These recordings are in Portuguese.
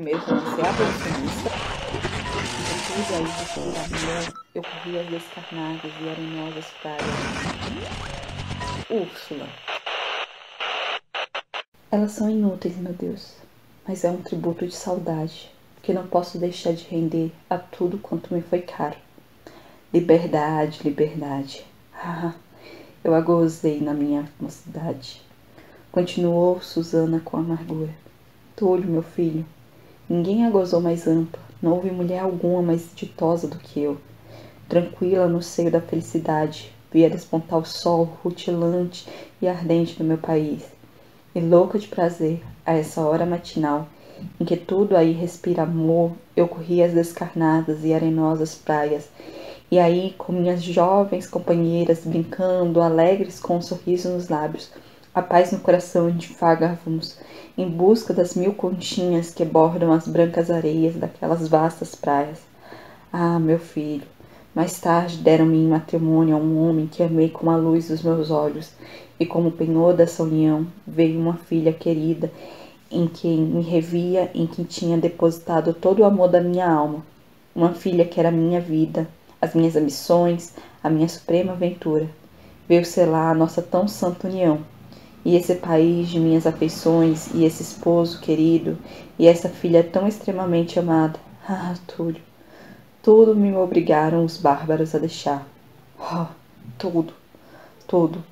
Primeiro comecei a bolsonista. Depois aí de estudar melhor, eu corri as descarnadas e arenosas pragas. Úrsula. Elas são inúteis, meu Deus, mas é um tributo de saudade que não posso deixar de render a tudo quanto me foi caro. Liberdade, liberdade. Ah, eu a gozei na minha mocidade. Continuou Susana com amargura. Tolho, meu filho, Ninguém a é gozou mais ampla, não houve mulher alguma mais ditosa do que eu. Tranquila no seio da felicidade, via despontar o sol rutilante e ardente do meu país. E louca de prazer, a essa hora matinal, em que tudo aí respira amor, eu corri as descarnadas e arenosas praias, e aí, com minhas jovens companheiras brincando, alegres com um sorriso nos lábios, a paz no coração onde vagávamos, em busca das mil conchinhas que bordam as brancas areias daquelas vastas praias. Ah, meu filho, mais tarde deram-me em matrimônio a um homem que amei com a luz dos meus olhos, e como penhor dessa união veio uma filha querida em quem me revia, em quem tinha depositado todo o amor da minha alma. Uma filha que era a minha vida, as minhas ambições, a minha suprema aventura. Veio selar a nossa tão santa união e esse país de minhas afeições, e esse esposo querido, e essa filha tão extremamente amada. Ah, Túlio, tudo me obrigaram os bárbaros a deixar. Oh, tudo, tudo,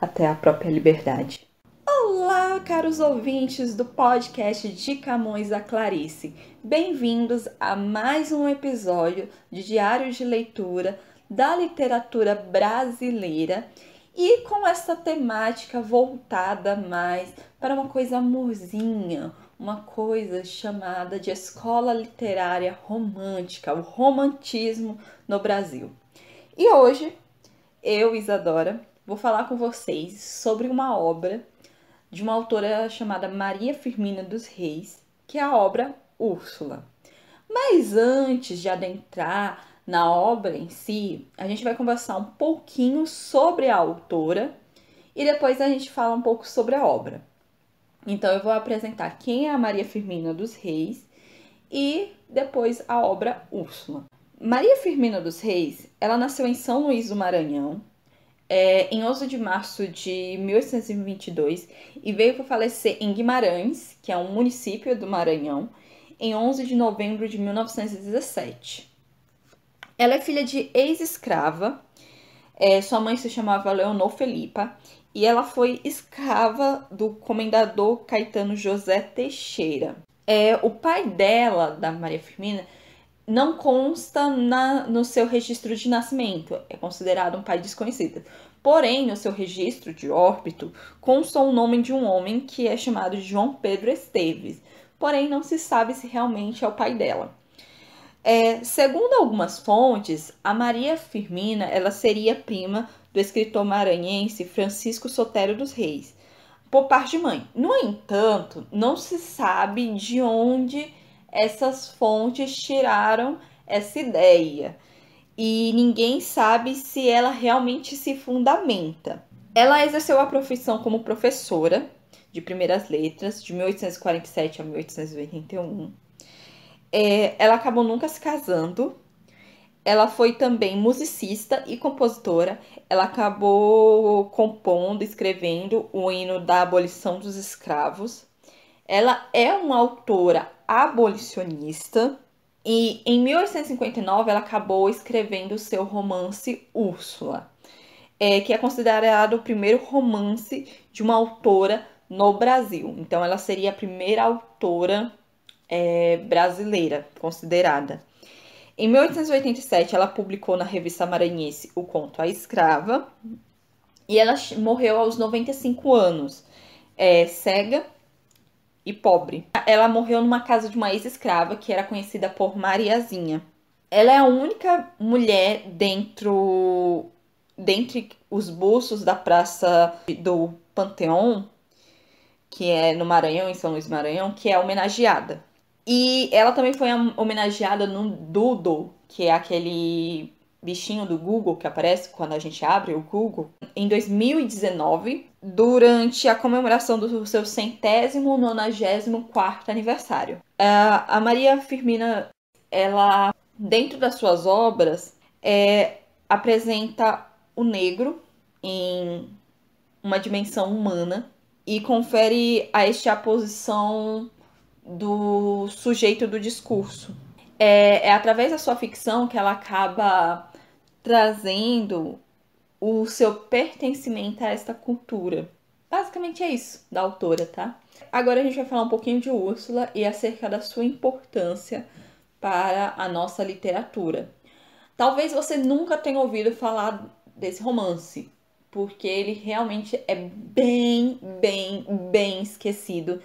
até a própria liberdade. Olá, caros ouvintes do podcast de Camões a Clarice. Bem-vindos a mais um episódio de Diário de Leitura da Literatura Brasileira e com essa temática voltada mais para uma coisa amorzinha, uma coisa chamada de escola literária romântica, o romantismo no Brasil. E hoje eu, Isadora, vou falar com vocês sobre uma obra de uma autora chamada Maria Firmina dos Reis, que é a obra Úrsula. Mas antes de adentrar na obra em si, a gente vai conversar um pouquinho sobre a autora e depois a gente fala um pouco sobre a obra. Então, eu vou apresentar quem é a Maria Firmina dos Reis e depois a obra Úrsula. Maria Firmina dos Reis, ela nasceu em São Luís do Maranhão, é, em 11 de março de 1822 e veio para falecer em Guimarães, que é um município do Maranhão, em 11 de novembro de 1917. Ela é filha de ex-escrava. É, sua mãe se chamava Leonor Felipa e ela foi escrava do comendador Caetano José Teixeira. É, o pai dela, da Maria Firmina, não consta na, no seu registro de nascimento, é considerado um pai desconhecido. Porém, no seu registro de órbito, consta o nome de um homem que é chamado João Pedro Esteves. Porém, não se sabe se realmente é o pai dela. É, segundo algumas fontes, a Maria Firmina ela seria prima do escritor maranhense Francisco Sotero dos Reis, por parte de mãe. No entanto, não se sabe de onde essas fontes tiraram essa ideia e ninguém sabe se ela realmente se fundamenta. Ela exerceu a profissão como professora de primeiras letras de 1847 a 1881 é, ela acabou nunca se casando. Ela foi também musicista e compositora. Ela acabou compondo, escrevendo o hino da abolição dos escravos. Ela é uma autora abolicionista. E em 1859 ela acabou escrevendo o seu romance Úrsula, é, que é considerado o primeiro romance de uma autora no Brasil. Então ela seria a primeira autora é, brasileira considerada. Em 1887, ela publicou na revista maranhense o conto A Escrava e ela morreu aos 95 anos, é, cega e pobre. Ela morreu numa casa de uma ex-escrava que era conhecida por Mariazinha. Ela é a única mulher dentro dentre os bolsos da praça do Panteão, que é no Maranhão, em São Luís Maranhão, que é homenageada. E ela também foi homenageada no Doodle, que é aquele bichinho do Google que aparece quando a gente abre o Google, em 2019, durante a comemoração do seu centésimo nonagésimo quarto aniversário. A Maria Firmina, ela, dentro das suas obras, é, apresenta o negro em uma dimensão humana e confere a este a posição do sujeito do discurso. É, é através da sua ficção que ela acaba trazendo o seu pertencimento a esta cultura. Basicamente é isso da autora, tá? Agora a gente vai falar um pouquinho de Úrsula e acerca da sua importância para a nossa literatura. Talvez você nunca tenha ouvido falar desse romance, porque ele realmente é bem, bem, bem esquecido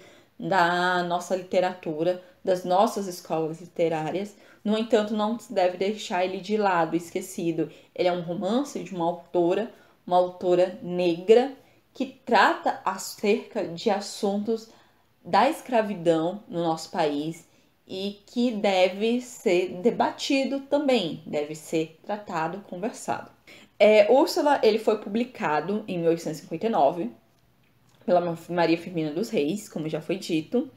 da nossa literatura, das nossas escolas literárias. No entanto, não se deve deixar ele de lado, esquecido. Ele é um romance de uma autora, uma autora negra, que trata acerca de assuntos da escravidão no nosso país e que deve ser debatido também, deve ser tratado, conversado. É, Úrsula ele foi publicado em 1859 pela Maria Firmina dos Reis, como já foi dito,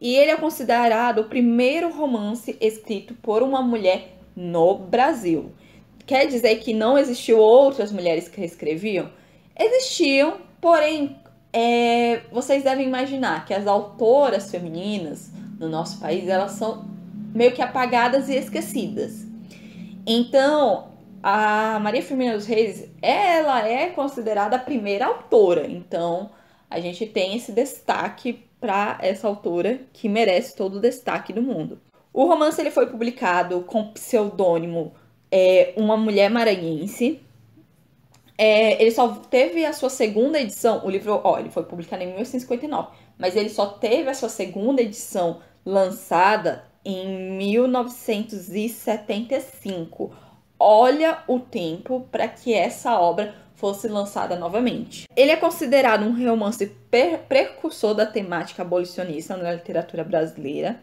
e ele é considerado o primeiro romance escrito por uma mulher no Brasil. Quer dizer que não existiu outras mulheres que escreviam? Existiam, porém, é, vocês devem imaginar que as autoras femininas no nosso país elas são meio que apagadas e esquecidas. Então, a Maria Firmina dos Reis, ela é considerada a primeira autora. Então, a gente tem esse destaque para essa autora que merece todo o destaque do mundo. O romance ele foi publicado com o pseudônimo é, Uma Mulher Maranhense. É, ele só teve a sua segunda edição, o livro, ó, ele foi publicado em 1959, mas ele só teve a sua segunda edição lançada em 1975. Olha o tempo para que essa obra fosse lançada novamente. Ele é considerado um romance precursor da temática abolicionista na literatura brasileira,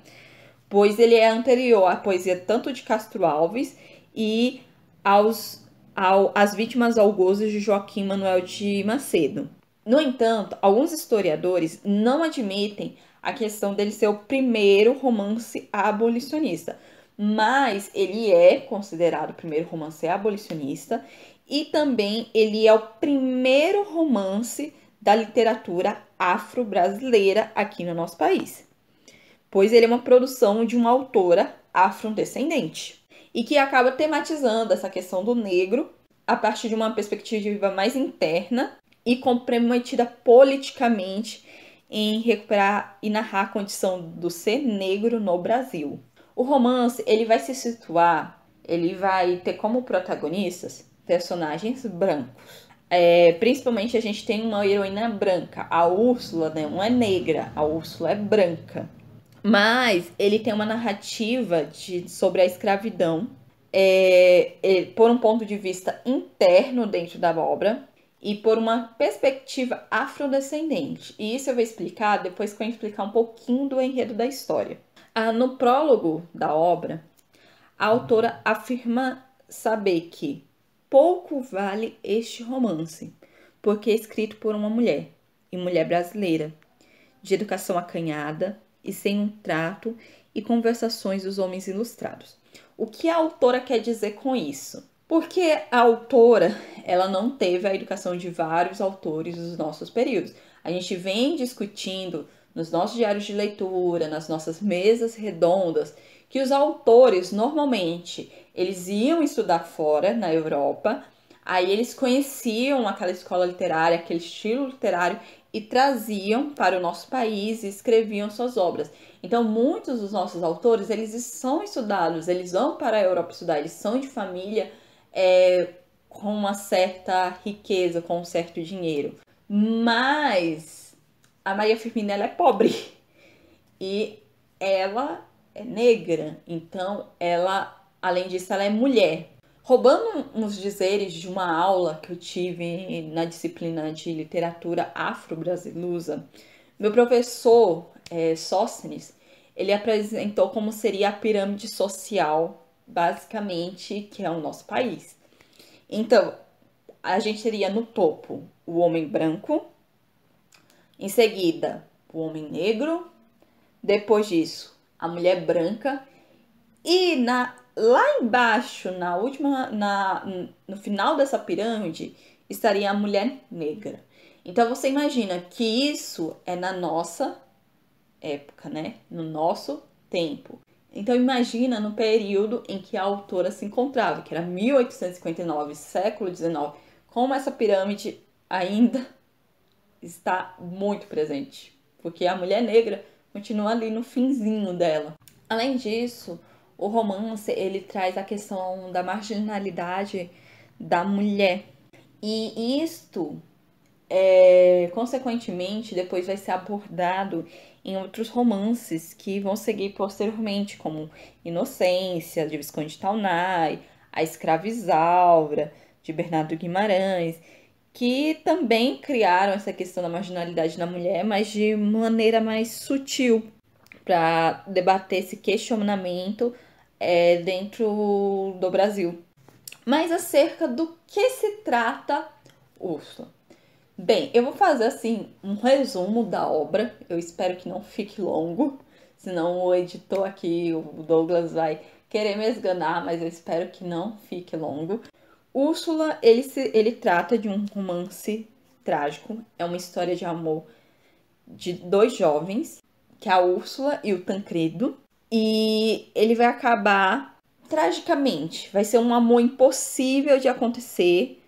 pois ele é anterior à poesia tanto de Castro Alves e aos, ao, às vítimas algozes de Joaquim Manuel de Macedo. No entanto, alguns historiadores não admitem a questão dele ser o primeiro romance abolicionista, mas ele é considerado o primeiro romance abolicionista e também ele é o primeiro romance da literatura afro-brasileira aqui no nosso país, pois ele é uma produção de uma autora afrodescendente e que acaba tematizando essa questão do negro a partir de uma perspectiva mais interna e comprometida politicamente em recuperar e narrar a condição do ser negro no Brasil. O romance ele vai se situar, ele vai ter como protagonistas personagens brancos. É, principalmente a gente tem uma heroína branca, a Úrsula né, não é negra, a Úrsula é branca. Mas ele tem uma narrativa de, sobre a escravidão é, é, por um ponto de vista interno dentro da obra e por uma perspectiva afrodescendente. E isso eu vou explicar depois que eu explicar um pouquinho do enredo da história. Ah, no prólogo da obra, a autora afirma saber que pouco vale este romance, porque é escrito por uma mulher, e mulher brasileira, de educação acanhada e sem um trato e conversações dos homens ilustrados. O que a autora quer dizer com isso? Porque a autora, ela não teve a educação de vários autores dos nossos períodos. A gente vem discutindo nos nossos diários de leitura, nas nossas mesas redondas, que os autores normalmente eles iam estudar fora, na Europa, aí eles conheciam aquela escola literária, aquele estilo literário e traziam para o nosso país e escreviam suas obras. Então, muitos dos nossos autores, eles são estudados, eles vão para a Europa estudar, eles são de família é, com uma certa riqueza, com um certo dinheiro. Mas a Maria Firmina, ela é pobre e ela é negra, então ela Além disso, ela é mulher. Roubando uns dizeres de uma aula que eu tive na disciplina de literatura afro-brasilusa, meu professor é, Sóstenes, ele apresentou como seria a pirâmide social, basicamente, que é o nosso país. Então, a gente teria no topo o homem branco, em seguida, o homem negro, depois disso, a mulher branca, e na Lá embaixo, na última, na, no final dessa pirâmide, estaria a mulher negra. Então você imagina que isso é na nossa época, né? No nosso tempo. Então imagina no período em que a autora se encontrava, que era 1859, século 19, como essa pirâmide ainda está muito presente, porque a mulher negra continua ali no finzinho dela. Além disso, o romance ele traz a questão da marginalidade da mulher. E isto, é, consequentemente, depois vai ser abordado em outros romances que vão seguir posteriormente, como Inocência, de Visconde Taunay, A Escravizaura, de Bernardo Guimarães, que também criaram essa questão da marginalidade da mulher, mas de maneira mais sutil, para debater esse questionamento é, dentro do Brasil. Mas acerca do que se trata Úrsula? Bem, eu vou fazer assim um resumo da obra. Eu espero que não fique longo, senão o editor aqui, o Douglas, vai querer me esganar, mas eu espero que não fique longo. Úrsula, ele, se, ele trata de um romance trágico, é uma história de amor de dois jovens, que é a Úrsula e o Tancredo e ele vai acabar tragicamente. Vai ser um amor impossível de acontecer.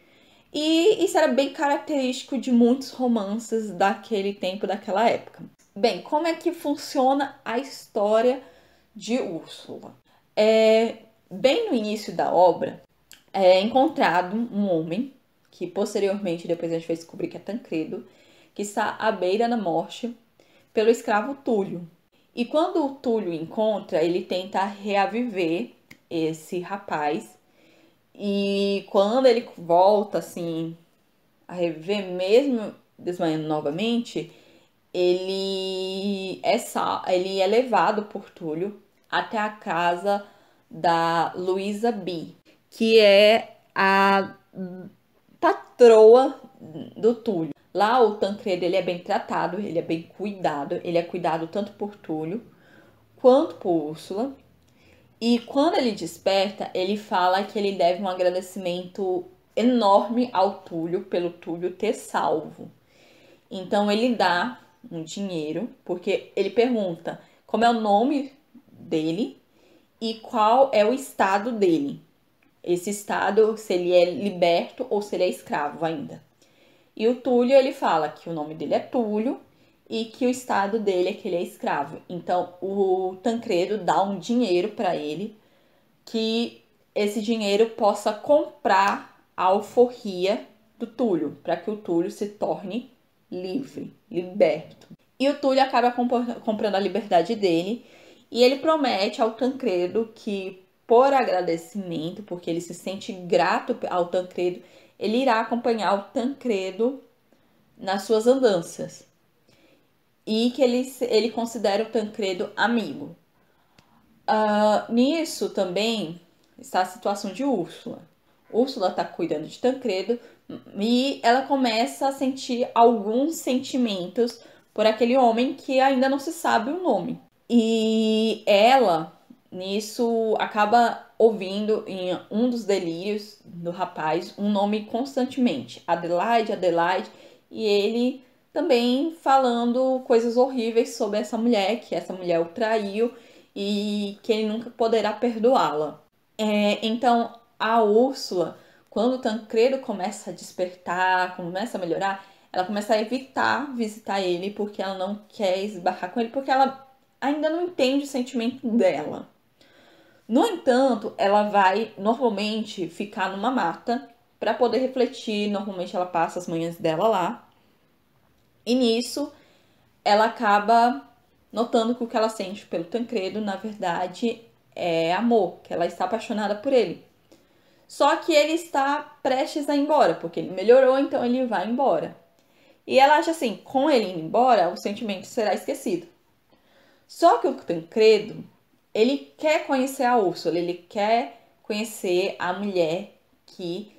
E isso era bem característico de muitos romances daquele tempo, daquela época. Bem, como é que funciona a história de Úrsula? É, bem no início da obra, é encontrado um homem, que posteriormente depois a gente vai descobrir que é Tancredo, que está à beira da morte pelo escravo Túlio, e quando o Túlio encontra, ele tenta reaviver esse rapaz. E quando ele volta, assim, a reviver, mesmo desmaiando novamente, ele é, ele é levado por Túlio até a casa da Luísa B, que é a patroa do Túlio. Lá o Tancredo ele é bem tratado, ele é bem cuidado, ele é cuidado tanto por Túlio quanto por Úrsula. E quando ele desperta, ele fala que ele deve um agradecimento enorme ao Túlio pelo Túlio ter salvo. Então ele dá um dinheiro, porque ele pergunta como é o nome dele e qual é o estado dele. Esse estado, se ele é liberto ou se ele é escravo ainda. E o Túlio, ele fala que o nome dele é Túlio e que o estado dele é que ele é escravo. Então, o Tancredo dá um dinheiro para ele que esse dinheiro possa comprar a alforria do Túlio, para que o Túlio se torne livre, liberto. E o Túlio acaba comprando a liberdade dele e ele promete ao Tancredo que, por agradecimento, porque ele se sente grato ao Tancredo, ele irá acompanhar o Tancredo nas suas andanças e que ele, ele considera o Tancredo amigo. Uh, nisso também está a situação de Úrsula. Úrsula está cuidando de Tancredo e ela começa a sentir alguns sentimentos por aquele homem que ainda não se sabe o nome. E ela Nisso, acaba ouvindo em um dos delírios do rapaz um nome constantemente: Adelaide, Adelaide, e ele também falando coisas horríveis sobre essa mulher, que essa mulher o traiu e que ele nunca poderá perdoá-la. É, então, a Úrsula, quando o Tancredo começa a despertar, começa a melhorar, ela começa a evitar visitar ele porque ela não quer esbarrar com ele, porque ela ainda não entende o sentimento dela. No entanto, ela vai normalmente ficar numa mata para poder refletir. Normalmente ela passa as manhãs dela lá. E nisso, ela acaba notando que o que ela sente pelo Tancredo, na verdade, é amor, que ela está apaixonada por ele. Só que ele está prestes a ir embora, porque ele melhorou, então ele vai embora. E ela acha assim: com ele indo embora, o sentimento será esquecido. Só que o Tancredo ele quer conhecer a Úrsula, ele quer conhecer a mulher que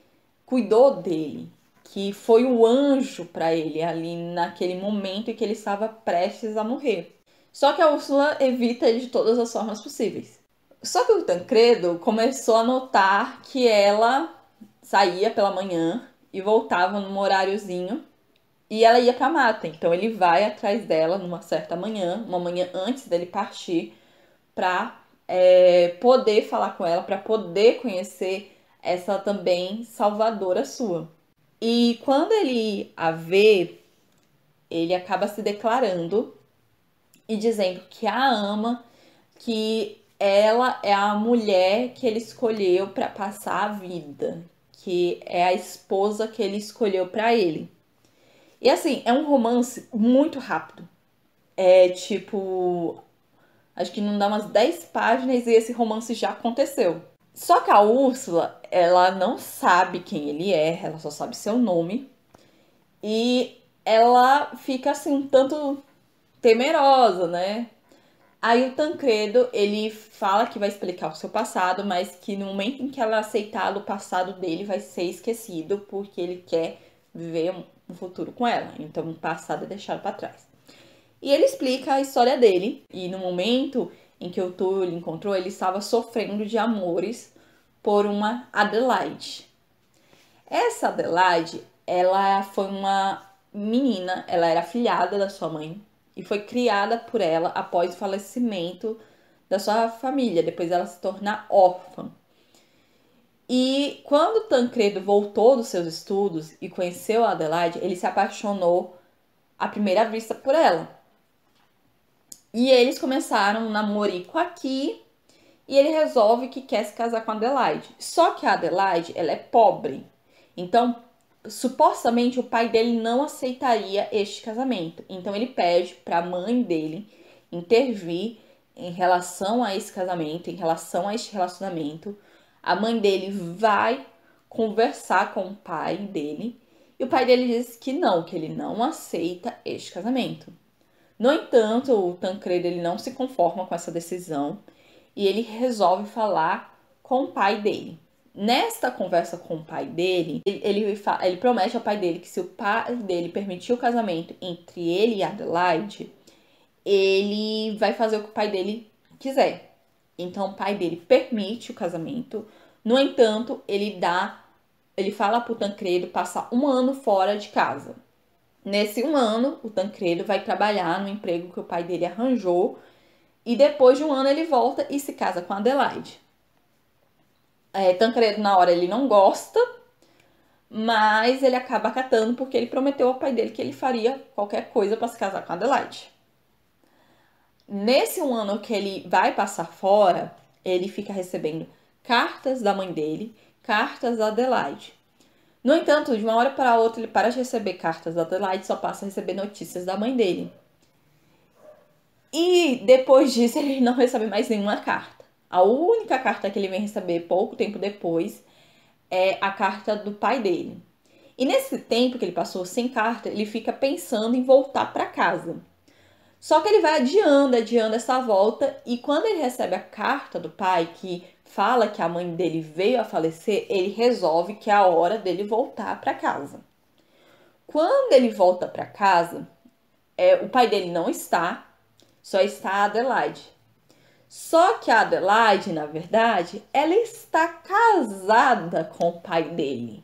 cuidou dele, que foi o anjo para ele ali naquele momento em que ele estava prestes a morrer. Só que a Úrsula evita ele de todas as formas possíveis. Só que o Tancredo começou a notar que ela saía pela manhã e voltava num horáriozinho e ela ia para mata. Então ele vai atrás dela numa certa manhã, uma manhã antes dele partir, para é, poder falar com ela, para poder conhecer essa também salvadora sua. E quando ele a vê, ele acaba se declarando e dizendo que a ama, que ela é a mulher que ele escolheu para passar a vida, que é a esposa que ele escolheu para ele. E assim, é um romance muito rápido. É tipo, Acho que não dá umas 10 páginas e esse romance já aconteceu. Só que a Úrsula, ela não sabe quem ele é, ela só sabe seu nome. E ela fica assim um tanto temerosa, né? Aí o Tancredo, ele fala que vai explicar o seu passado, mas que no momento em que ela aceitar, o passado dele vai ser esquecido, porque ele quer viver um futuro com ela. Então o passado é deixado para trás. E ele explica a história dele. E no momento em que o Túlio encontrou, ele estava sofrendo de amores por uma Adelaide. Essa Adelaide, ela foi uma menina, ela era filhada da sua mãe e foi criada por ela após o falecimento da sua família, depois ela se torna órfã. E quando Tancredo voltou dos seus estudos e conheceu a Adelaide, ele se apaixonou à primeira vista por ela. E eles começaram um namorico aqui e ele resolve que quer se casar com a Adelaide. Só que a Adelaide, ela é pobre. Então, supostamente o pai dele não aceitaria este casamento. Então ele pede para a mãe dele intervir em relação a esse casamento, em relação a este relacionamento. A mãe dele vai conversar com o pai dele e o pai dele diz que não, que ele não aceita este casamento. No entanto, o Tancredo ele não se conforma com essa decisão e ele resolve falar com o pai dele. Nesta conversa com o pai dele, ele, ele, ele promete ao pai dele que se o pai dele permitir o casamento entre ele e Adelaide, ele vai fazer o que o pai dele quiser. Então o pai dele permite o casamento. No entanto, ele dá, ele fala pro Tancredo passar um ano fora de casa. Nesse um ano, o Tancredo vai trabalhar no emprego que o pai dele arranjou e depois de um ano ele volta e se casa com Adelaide. É, Tancredo, na hora, ele não gosta, mas ele acaba catando porque ele prometeu ao pai dele que ele faria qualquer coisa para se casar com Adelaide. Nesse um ano que ele vai passar fora, ele fica recebendo cartas da mãe dele, cartas da Adelaide. No entanto, de uma hora para outra, ele para de receber cartas da Adelaide e só passa a receber notícias da mãe dele. E depois disso, ele não recebe mais nenhuma carta. A única carta que ele vem receber pouco tempo depois é a carta do pai dele. E nesse tempo que ele passou sem carta, ele fica pensando em voltar para casa. Só que ele vai adiando, adiando essa volta e quando ele recebe a carta do pai que fala que a mãe dele veio a falecer, ele resolve que é a hora dele voltar para casa. Quando ele volta para casa, é, o pai dele não está, só está a Adelaide. Só que a Adelaide, na verdade, ela está casada com o pai dele.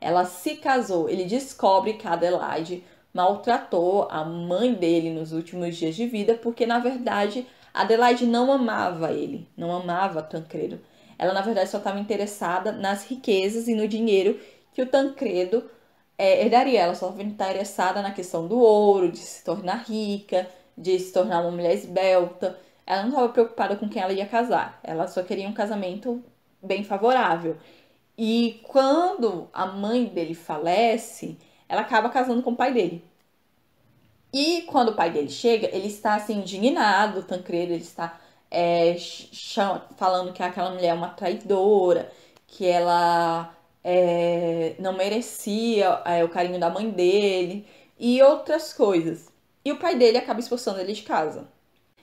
Ela se casou. Ele descobre que a Adelaide maltratou a mãe dele nos últimos dias de vida, porque na verdade Adelaide não amava ele, não amava Tancredo. Ela, na verdade, só estava interessada nas riquezas e no dinheiro que o Tancredo é, herdaria. Ela só estava interessada na questão do ouro, de se tornar rica, de se tornar uma mulher esbelta. Ela não estava preocupada com quem ela ia casar. Ela só queria um casamento bem favorável. E quando a mãe dele falece, ela acaba casando com o pai dele. E quando o pai dele chega, ele está assim indignado, Tancredo, ele está é, falando que aquela mulher é uma traidora, que ela é, não merecia é, o carinho da mãe dele e outras coisas. E o pai dele acaba expulsando ele de casa.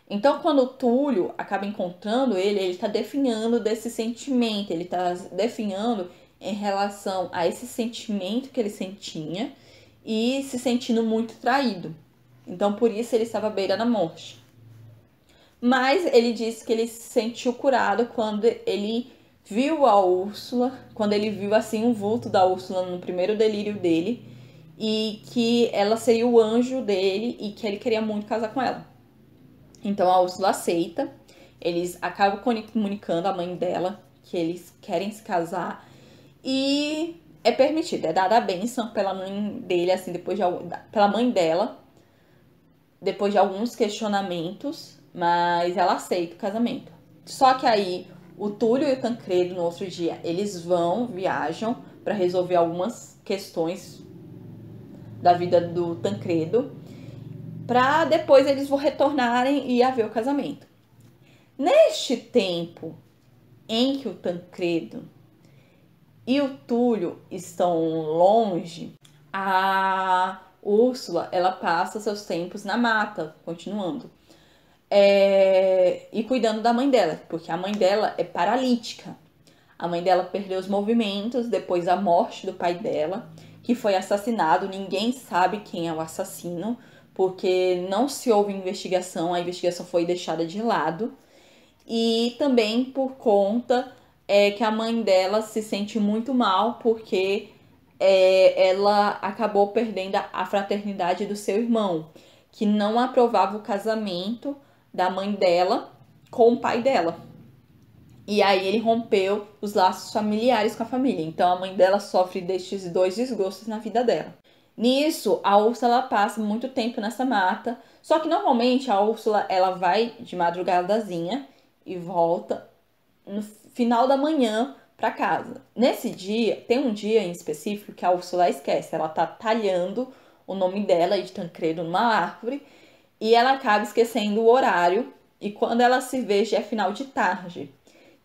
Então, quando o Túlio acaba encontrando ele, ele está definhando desse sentimento, ele está definhando em relação a esse sentimento que ele sentia e se sentindo muito traído. Então, por isso ele estava beira da morte. Mas ele disse que ele se sentiu curado quando ele viu a Úrsula, quando ele viu assim um vulto da Úrsula no primeiro delírio dele, e que ela seria o anjo dele e que ele queria muito casar com ela. Então a Úrsula aceita, eles acabam comunicando à mãe dela que eles querem se casar e é permitido, é dada a bênção pela mãe dele, assim, depois de, pela mãe dela, depois de alguns questionamentos, mas ela aceita o casamento. Só que aí o Túlio e o Tancredo, no outro dia, eles vão, viajam para resolver algumas questões da vida do Tancredo, para depois eles vão retornarem e haver o casamento. Neste tempo em que o Tancredo e o Túlio estão longe, a Úrsula, ela passa seus tempos na mata, continuando. É... e cuidando da mãe dela, porque a mãe dela é paralítica. A mãe dela perdeu os movimentos depois da morte do pai dela, que foi assassinado. Ninguém sabe quem é o assassino, porque não se houve investigação, a investigação foi deixada de lado. E também por conta é, que a mãe dela se sente muito mal porque é, ela acabou perdendo a fraternidade do seu irmão, que não aprovava o casamento da mãe dela com o pai dela. E aí ele rompeu os laços familiares com a família. Então a mãe dela sofre destes dois desgostos na vida dela. Nisso, a Úrsula passa muito tempo nessa mata, só que normalmente a Úrsula ela vai de madrugadazinha e volta no final da manhã para casa. Nesse dia, tem um dia em específico que a Úrsula esquece, ela tá talhando o nome dela e de Tancredo numa árvore e ela acaba esquecendo o horário e quando ela se vê já é final de tarde.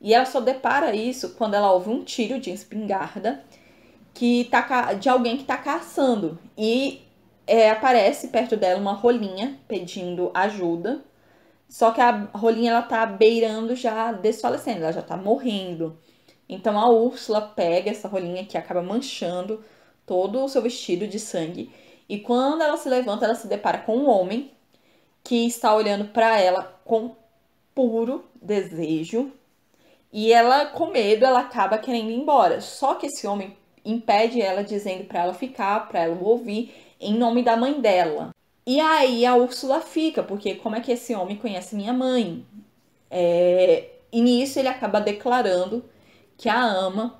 E ela só depara isso quando ela ouve um tiro de espingarda que tá, de alguém que tá caçando e é, aparece perto dela uma rolinha pedindo ajuda. Só que a rolinha ela tá beirando já desfalecendo, ela já tá morrendo. Então a Úrsula pega essa rolinha que acaba manchando todo o seu vestido de sangue. E quando ela se levanta, ela se depara com um homem que está olhando para ela com puro desejo. E ela, com medo, ela acaba querendo ir embora. Só que esse homem impede ela, dizendo para ela ficar, para ela ouvir, em nome da mãe dela. E aí a Úrsula fica, porque como é que esse homem conhece minha mãe? É... E nisso ele acaba declarando que a ama,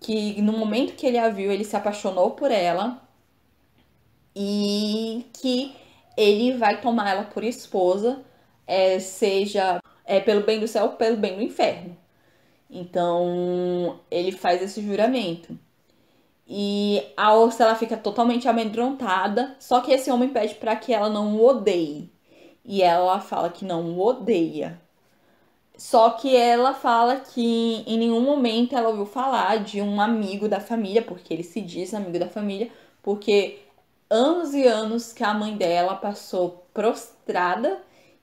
que no momento que ele a viu, ele se apaixonou por ela e que ele vai tomar ela por esposa, é, seja é, pelo bem do céu ou pelo bem do inferno. Então ele faz esse juramento. E a Ursa ela fica totalmente amedrontada, só que esse homem pede para que ela não o odeie. E ela fala que não o odeia. Só que ela fala que em nenhum momento ela ouviu falar de um amigo da família, porque ele se diz amigo da família, porque anos e anos que a mãe dela passou prostrada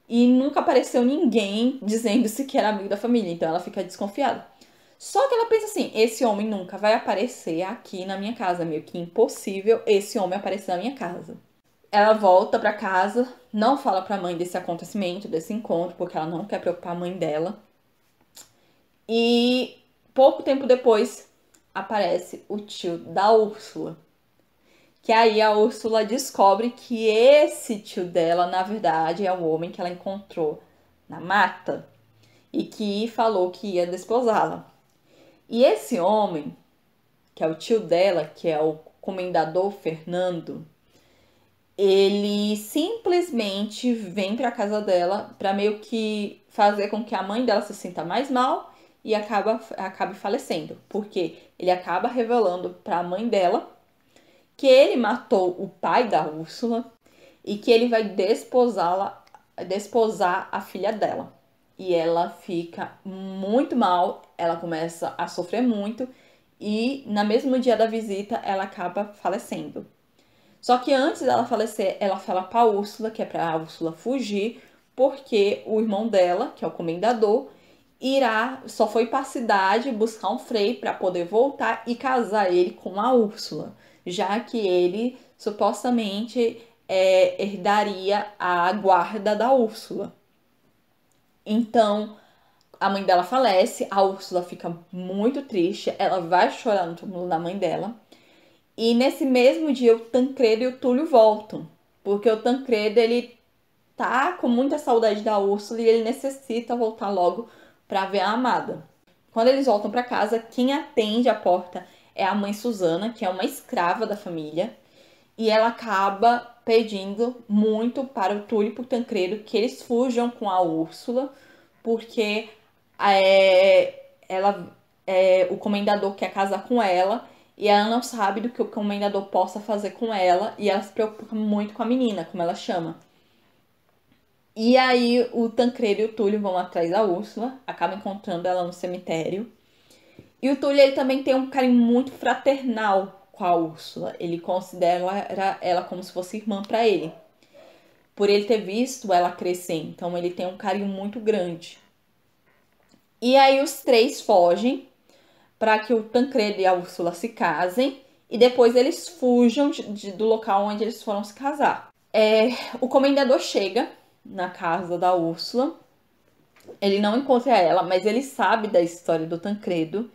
e nunca apareceu ninguém dizendo-se que era amigo da família, então ela fica desconfiada. Só que ela pensa assim: esse homem nunca vai aparecer aqui na minha casa, é meio que impossível esse homem aparecer na minha casa. Ela volta para casa, não fala para a mãe desse acontecimento, desse encontro, porque ela não quer preocupar a mãe dela. E pouco tempo depois aparece o tio da Úrsula. Que aí a Úrsula descobre que esse tio dela, na verdade, é o homem que ela encontrou na mata e que falou que ia desposá-la. E esse homem, que é o tio dela, que é o comendador Fernando, ele simplesmente vem para casa dela para meio que fazer com que a mãe dela se sinta mais mal e acaba acabe falecendo, porque ele acaba revelando para a mãe dela que ele matou o pai da Úrsula e que ele vai desposá-la, desposar a filha dela. E ela fica muito mal, ela começa a sofrer muito e no mesmo dia da visita ela acaba falecendo. Só que antes dela falecer, ela fala pra Úrsula, que é pra Úrsula fugir, porque o irmão dela, que é o comendador, irá, só foi pra cidade buscar um frei para poder voltar e casar ele com a Úrsula, já que ele supostamente é, herdaria a guarda da Úrsula. Então, a mãe dela falece, a Úrsula fica muito triste, ela vai chorar no túmulo da mãe dela. E nesse mesmo dia o Tancredo e o Túlio voltam, porque o Tancredo ele tá com muita saudade da Úrsula e ele necessita voltar logo para ver a amada. Quando eles voltam para casa, quem atende a porta é a mãe Susana, que é uma escrava da família, e ela acaba pedindo muito para o Túlio e para o Tancredo que eles fujam com a Úrsula, porque é, ela, é, o comendador quer casar com ela e ela não sabe do que o comendador possa fazer com ela e ela se preocupa muito com a menina, como ela chama. E aí o Tancredo e o Túlio vão atrás da Úrsula, acabam encontrando ela no cemitério. E o Túlio ele também tem um carinho muito fraternal com a Úrsula. Ele considera ela como se fosse irmã para ele. Por ele ter visto ela crescer, então ele tem um carinho muito grande. E aí os três fogem para que o Tancredo e a Úrsula se casem e depois eles fujam de, de, do local onde eles foram se casar. É, o comendador chega na casa da Úrsula, ele não encontra ela, mas ele sabe da história do Tancredo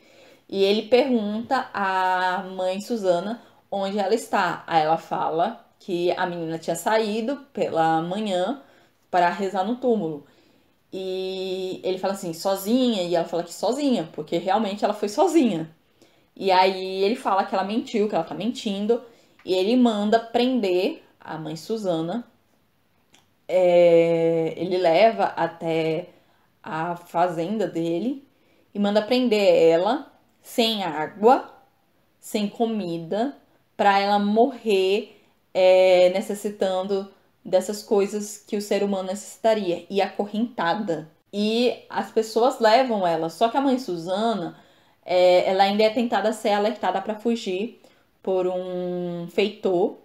e ele pergunta à mãe Susana onde ela está. Aí ela fala que a menina tinha saído pela manhã para rezar no túmulo. E ele fala assim, sozinha, e ela fala que sozinha, porque realmente ela foi sozinha. E aí ele fala que ela mentiu, que ela tá mentindo, e ele manda prender a mãe Suzana. É, ele leva até a fazenda dele e manda prender ela sem água, sem comida, para ela morrer é, necessitando dessas coisas que o ser humano necessitaria e acorrentada. E as pessoas levam ela, só que a mãe Susana, é, ela ainda é tentada a ser alertada para fugir por um feitor,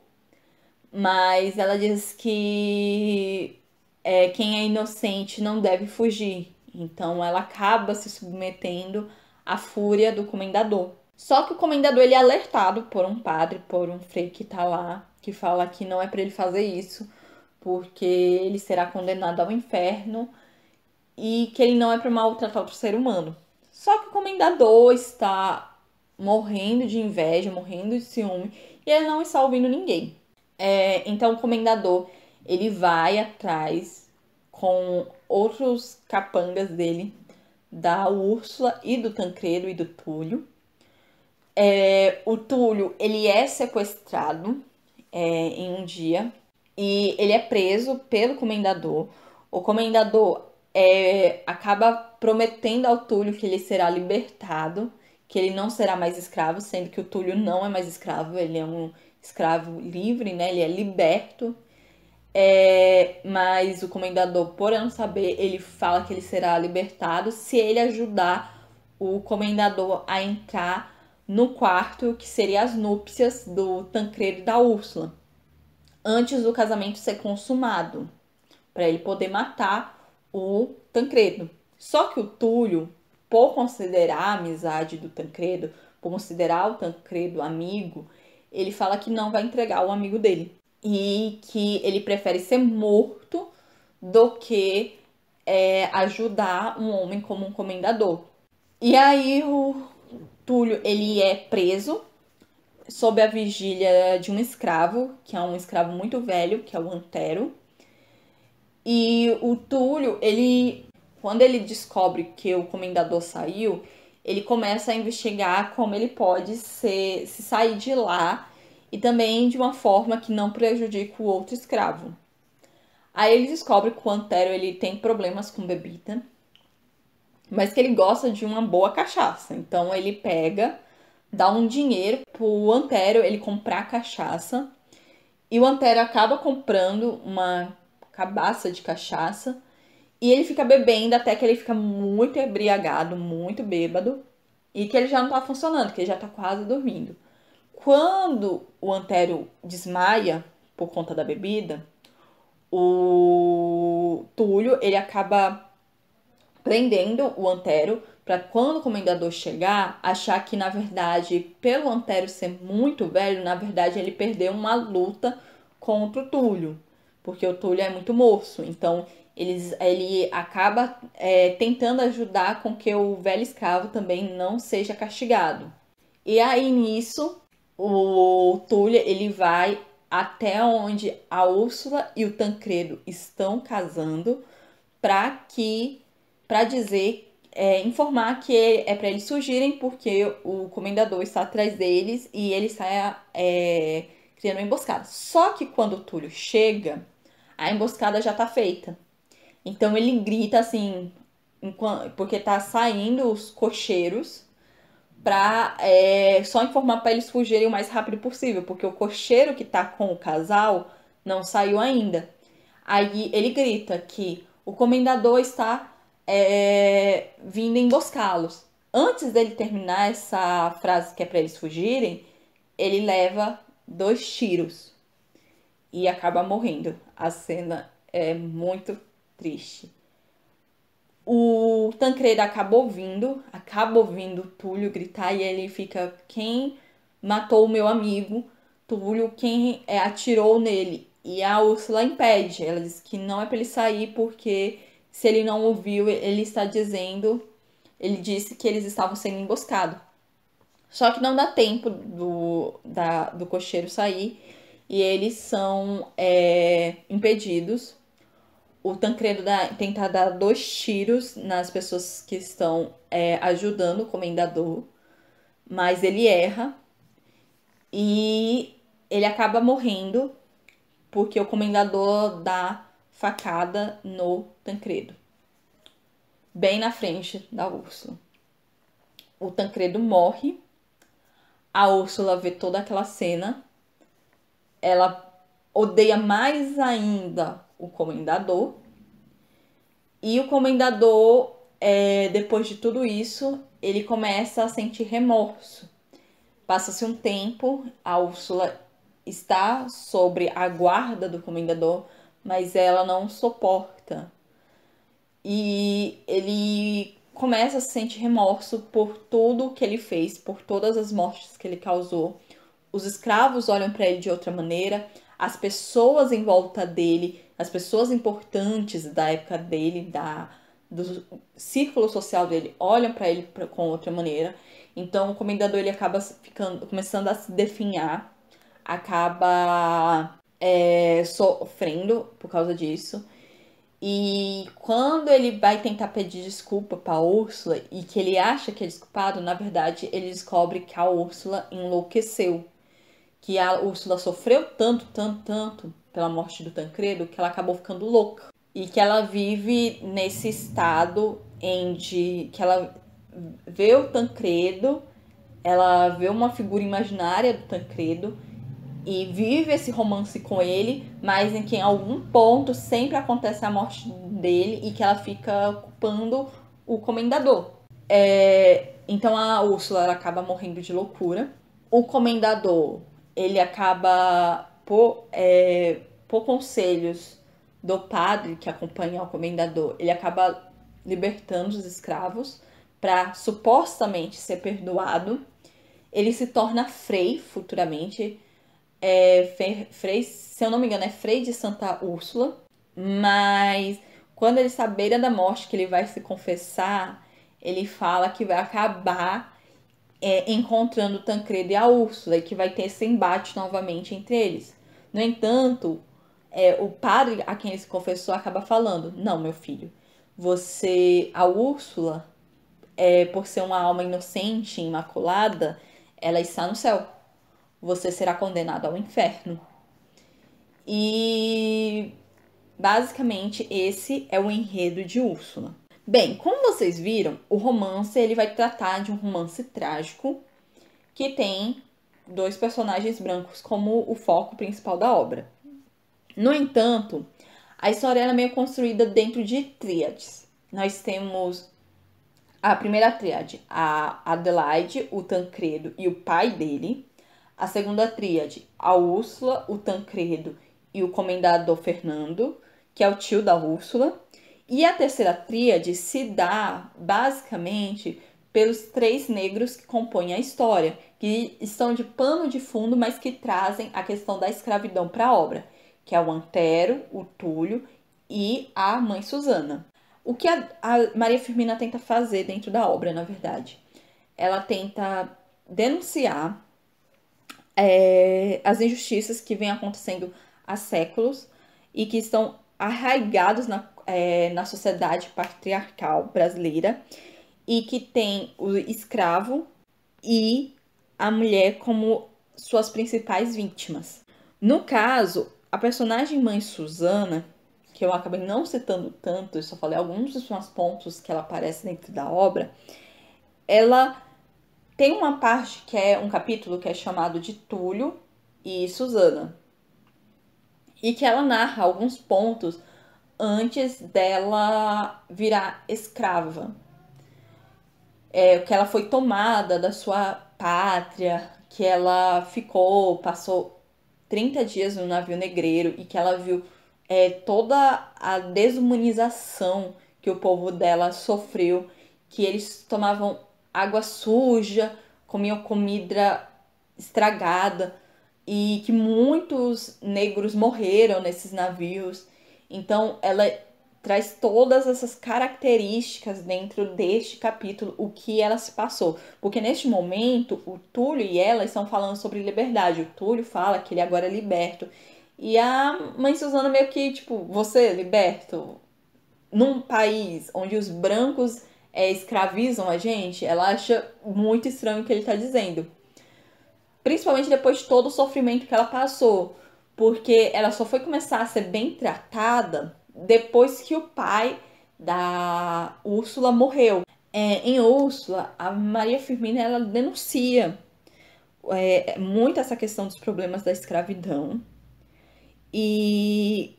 mas ela diz que é, quem é inocente não deve fugir. Então ela acaba se submetendo à fúria do comendador. Só que o comendador ele é alertado por um padre, por um freio que tá lá, que fala que não é para ele fazer isso, porque ele será condenado ao inferno e que ele não é para maltratar outro ser humano. Só que o comendador está morrendo de inveja, morrendo de ciúme e ele não está ouvindo ninguém. É, então o comendador ele vai atrás com outros capangas dele, da Úrsula e do Tancredo e do Túlio. É, o Túlio ele é sequestrado é, em um dia e ele é preso pelo comendador. O comendador é, acaba prometendo ao Túlio que ele será libertado, que ele não será mais escravo, sendo que o Túlio não é mais escravo, ele é um escravo livre, né? Ele é liberto. É, mas o comendador, por não saber, ele fala que ele será libertado se ele ajudar o comendador a entrar no quarto que seria as núpcias do Tancredo e da Úrsula antes do casamento ser consumado, para ele poder matar o Tancredo. Só que o Túlio, por considerar a amizade do Tancredo, por considerar o Tancredo amigo, ele fala que não vai entregar o amigo dele e que ele prefere ser morto do que é, ajudar um homem como um comendador. E aí o Túlio ele é preso sob a vigília de um escravo, que é um escravo muito velho, que é o Antero. E o Túlio, ele quando ele descobre que o comendador saiu, ele começa a investigar como ele pode ser, se sair de lá e também de uma forma que não prejudique o outro escravo. Aí ele descobre que o Antero ele tem problemas com bebida, mas que ele gosta de uma boa cachaça. Então ele pega dá um dinheiro pro Antero ele comprar cachaça. E o Antero acaba comprando uma cabaça de cachaça. E ele fica bebendo até que ele fica muito embriagado, muito bêbado. E que ele já não tá funcionando, que ele já tá quase dormindo. Quando o Antero desmaia por conta da bebida, o Túlio ele acaba prendendo o Antero para quando o comendador chegar, achar que na verdade, pelo Antero ser muito velho, na verdade ele perdeu uma luta contra o Túlio, porque o Túlio é muito moço, então eles, ele acaba é, tentando ajudar com que o velho escravo também não seja castigado. E aí nisso, o Túlio ele vai até onde a Úrsula e o Tancredo estão casando para que para dizer é, informar que é para eles surgirem porque o comendador está atrás deles e ele sai é, criando uma emboscada. Só que quando o Túlio chega, a emboscada já tá feita. Então ele grita assim, porque tá saindo os cocheiros pra é, só informar para eles fugirem o mais rápido possível, porque o cocheiro que tá com o casal não saiu ainda. Aí ele grita que o comendador está é, vindo emboscá-los. Antes dele terminar essa frase que é para eles fugirem, ele leva dois tiros e acaba morrendo. A cena é muito triste. O Tancredo acaba ouvindo, acaba ouvindo Túlio gritar e ele fica: Quem matou o meu amigo? Túlio, quem é, atirou nele? E a Úrsula impede. Ela diz que não é para ele sair porque se ele não ouviu, ele está dizendo, ele disse que eles estavam sendo emboscados. Só que não dá tempo do, da, do cocheiro sair e eles são é, impedidos. O Tancredo dá, tenta dar dois tiros nas pessoas que estão é, ajudando o comendador, mas ele erra e ele acaba morrendo porque o comendador dá facada no Tancredo, bem na frente da Úrsula. O Tancredo morre, a Úrsula vê toda aquela cena, ela odeia mais ainda o comendador, e o comendador, é, depois de tudo isso, ele começa a sentir remorso. Passa-se um tempo, a Úrsula está sobre a guarda do comendador, mas ela não suporta e ele começa a sentir remorso por tudo que ele fez, por todas as mortes que ele causou. Os escravos olham para ele de outra maneira, as pessoas em volta dele, as pessoas importantes da época dele, da do círculo social dele, olham para ele pra, com outra maneira. Então o comendador ele acaba ficando, começando a se definhar, acaba é, sofrendo por causa disso. E quando ele vai tentar pedir desculpa para Úrsula e que ele acha que é desculpado, na verdade ele descobre que a Úrsula enlouqueceu. Que a Úrsula sofreu tanto, tanto, tanto pela morte do Tancredo que ela acabou ficando louca. E que ela vive nesse estado em de que ela vê o Tancredo, ela vê uma figura imaginária do Tancredo e vive esse romance com ele, mas em que em algum ponto sempre acontece a morte dele e que ela fica culpando o comendador. É... então a Úrsula acaba morrendo de loucura. O comendador ele acaba por, é... por conselhos do padre que acompanha o comendador, ele acaba libertando os escravos para supostamente ser perdoado. Ele se torna frei futuramente é Frei, se eu não me engano, é Frei de Santa Úrsula, mas quando ele está à beira da morte, que ele vai se confessar, ele fala que vai acabar é, encontrando Tancredo e a Úrsula e que vai ter esse embate novamente entre eles. No entanto, é, o padre a quem ele se confessou acaba falando: Não, meu filho, você, a Úrsula, é, por ser uma alma inocente, imaculada, ela está no céu você será condenado ao inferno. E basicamente esse é o enredo de Úrsula. Bem, como vocês viram, o romance ele vai tratar de um romance trágico que tem dois personagens brancos como o foco principal da obra. No entanto, a história é meio construída dentro de tríades. Nós temos a primeira tríade, a Adelaide, o Tancredo e o pai dele. A segunda tríade, a Úrsula, o Tancredo e o comendador Fernando, que é o tio da Úrsula. E a terceira tríade se dá basicamente pelos três negros que compõem a história, que estão de pano de fundo, mas que trazem a questão da escravidão para a obra, que é o Antero, o Túlio e a mãe Susana. O que a, a Maria Firmina tenta fazer dentro da obra, na verdade? Ela tenta denunciar é, as injustiças que vêm acontecendo há séculos e que estão arraigados na, é, na sociedade patriarcal brasileira e que tem o escravo e a mulher como suas principais vítimas. No caso, a personagem mãe Susana, que eu acabei não citando tanto, eu só falei alguns dos pontos que ela aparece dentro da obra, ela tem uma parte que é um capítulo que é chamado de Túlio e Susana. E que ela narra alguns pontos antes dela virar escrava. É, que ela foi tomada da sua pátria, que ela ficou, passou 30 dias no navio negreiro e que ela viu é, toda a desumanização que o povo dela sofreu, que eles tomavam água suja, comiam comida estragada e que muitos negros morreram nesses navios. Então ela traz todas essas características dentro deste capítulo, o que ela se passou. Porque neste momento, o Túlio e ela estão falando sobre liberdade. O Túlio fala que ele agora é liberto. E a mãe Suzana meio que, tipo, você é liberto num país onde os brancos é, escravizam a gente, ela acha muito estranho o que ele está dizendo. Principalmente depois de todo o sofrimento que ela passou, porque ela só foi começar a ser bem tratada depois que o pai da Úrsula morreu. É, em Úrsula, a Maria Firmina ela denuncia é, muito essa questão dos problemas da escravidão e,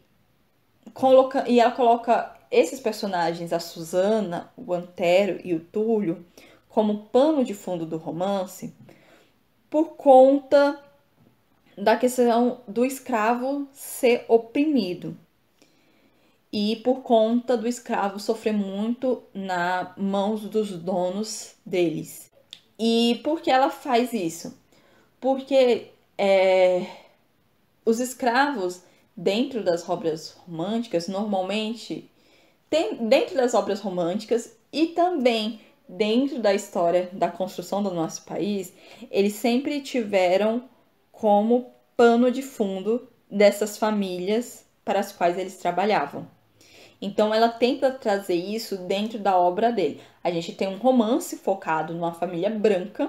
coloca, e ela coloca esses personagens, a Susana, o Antero e o Túlio, como pano de fundo do romance, por conta da questão do escravo ser oprimido e por conta do escravo sofrer muito na mãos dos donos deles. E por que ela faz isso? Porque é, os escravos dentro das obras românticas normalmente tem, dentro das obras românticas e também dentro da história da construção do nosso país, eles sempre tiveram como pano de fundo dessas famílias para as quais eles trabalhavam. Então ela tenta trazer isso dentro da obra dele. A gente tem um romance focado numa família branca,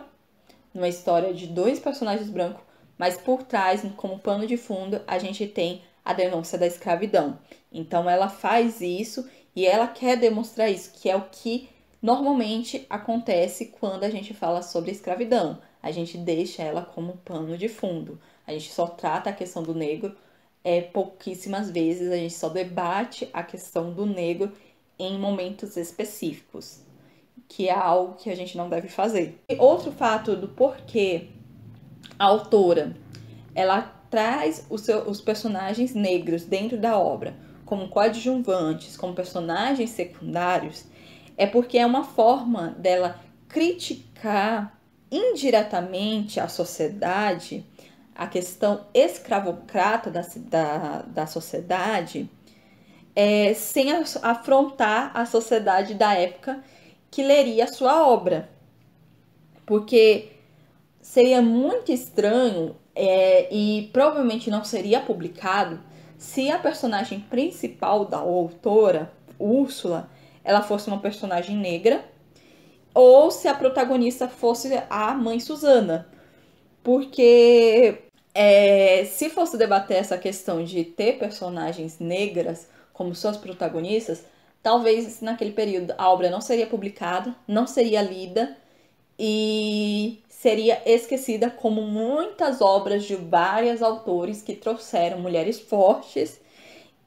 numa história de dois personagens brancos, mas por trás, como pano de fundo, a gente tem a denúncia da escravidão. Então ela faz isso e ela quer demonstrar isso, que é o que normalmente acontece quando a gente fala sobre escravidão. A gente deixa ela como pano de fundo. A gente só trata a questão do negro é, pouquíssimas vezes, a gente só debate a questão do negro em momentos específicos, que é algo que a gente não deve fazer. E outro fato do porquê a autora ela traz os personagens negros dentro da obra como coadjuvantes, como personagens secundários, é porque é uma forma dela criticar indiretamente a sociedade, a questão escravocrata da, da, da sociedade, é, sem afrontar a sociedade da época que leria a sua obra. Porque seria muito estranho é, e provavelmente não seria publicado se a personagem principal da autora, Úrsula, ela fosse uma personagem negra, ou se a protagonista fosse a mãe Susana. Porque é, se fosse debater essa questão de ter personagens negras como suas protagonistas, talvez naquele período a obra não seria publicada, não seria lida, e seria esquecida como muitas obras de vários autores que trouxeram mulheres fortes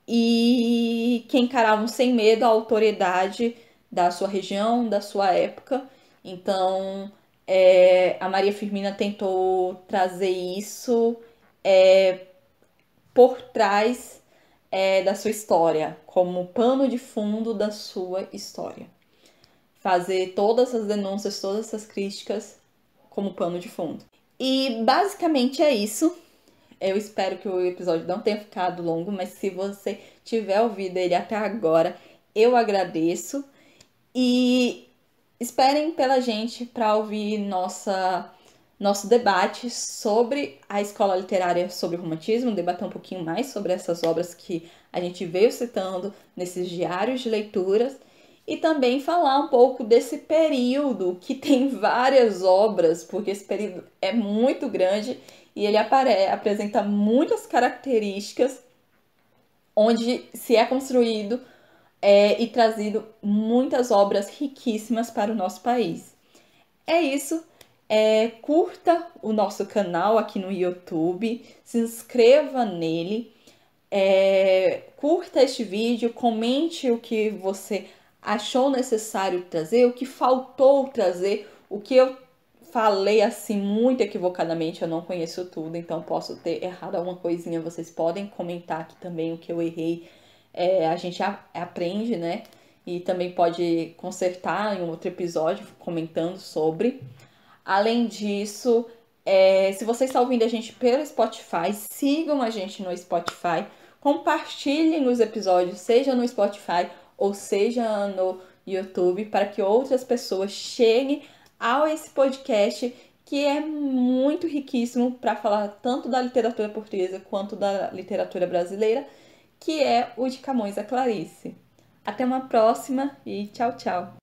e que encaravam sem medo a autoridade da sua região, da sua época. Então, é, a Maria Firmina tentou trazer isso é, por trás é, da sua história, como pano de fundo da sua história fazer todas essas denúncias, todas essas críticas como pano de fundo. E basicamente é isso. Eu espero que o episódio não tenha ficado longo, mas se você tiver ouvido ele até agora, eu agradeço. E esperem pela gente para ouvir nossa, nosso debate sobre a escola literária sobre o romantismo, debater um pouquinho mais sobre essas obras que a gente veio citando nesses diários de leituras e também falar um pouco desse período que tem várias obras, porque esse período é muito grande e ele apare apresenta muitas características onde se é construído é, e trazido muitas obras riquíssimas para o nosso país. É isso. É, curta o nosso canal aqui no YouTube, se inscreva nele, é, curta este vídeo, comente o que você achou necessário trazer, o que faltou trazer, o que eu falei assim muito equivocadamente, eu não conheço tudo, então posso ter errado alguma coisinha, vocês podem comentar aqui também o que eu errei. É, a gente a, aprende, né? E também pode consertar em um outro episódio comentando sobre. Além disso, é, se vocês estão ouvindo a gente pelo Spotify, sigam a gente no Spotify, compartilhem os episódios, seja no Spotify ou seja no YouTube, para que outras pessoas cheguem a esse podcast que é muito riquíssimo para falar tanto da literatura portuguesa quanto da literatura brasileira, que é o de Camões a Clarice. Até uma próxima e tchau, tchau!